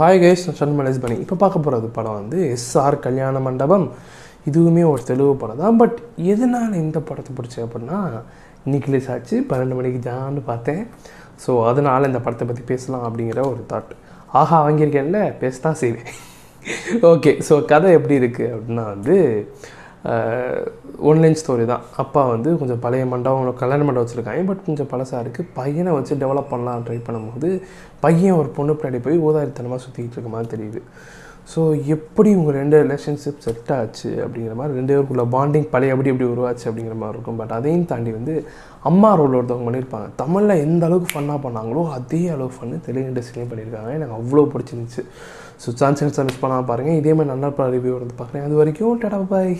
hi guys சண்மலைஸ் பண்ணி இப்போ பார்க்க போகிறது படம் வந்து எஸ்ஆர் கல்யாண மண்டபம் இதுவுமே ஒரு தெளிவு படம் தான் பட் எதனால் இந்த படத்தை பிடிச்சி அப்படின்னா இன்னைக்கு ரிலீஸ் ஆச்சு பன்னெண்டு மணிக்கு ஜான்னு பார்த்தேன் ஸோ அதனால் இந்த படத்தை பற்றி பேசலாம் அப்படிங்கிற ஒரு தாட் ஆஹா வாங்கியிருக்கேன்ல பேசத்தான் செய்வேன் ஓகே ஸோ கதை எப்படி இருக்குது அப்படின்னா வந்து ஒன்லைன் ஸ்டோரி தான் அப்பா வந்து கொஞ்சம் பழைய மண்டபம் கல்யாண மண்டபம் வச்சுருக்காங்க பட் கொஞ்சம் பழசாக இருக்குது பையனை வச்சு டெவலப் பண்ணலாம் ட்ரை பண்ணும்போது பையன் ஒரு பொண்ணு பின்னாடி போய் ஓதாரித்தனமாக சுற்றிக்கிட்டு இருக்க மாதிரி தெரியுது ஸோ எப்படி உங்கள் ரெண்டு ரிலேஷன்ஷிப் செட் ஆச்சு அப்படிங்கிற மாதிரி ரெண்டு பேருக்குள்ள பாண்டிங் பழைய அப்படி எப்படி உருவாச்சு அப்படிங்கிற மாதிரி இருக்கும் பட் அதையும் தாண்டி வந்து அம்மா ரோல் ஒருத்தவங்க பண்ணியிருப்பாங்க தமிழில் எந்த அளவுக்கு ஃபன்னாக பண்ணாங்களோ அதே அளவு ஃபன்னு தெலுங்கு இண்டஸ்ட்ரியிலையும் பண்ணியிருக்காங்க எனக்கு அவ்வளோ பிடிச்சிருந்துச்சு ஸோ சான்ஸ் மிஸ் பண்ணால் பாருங்கள் இதே மாதிரி நல்லா ரிவ்யூ வந்து பார்க்குறேன் அது வரைக்கும் டடா பாய்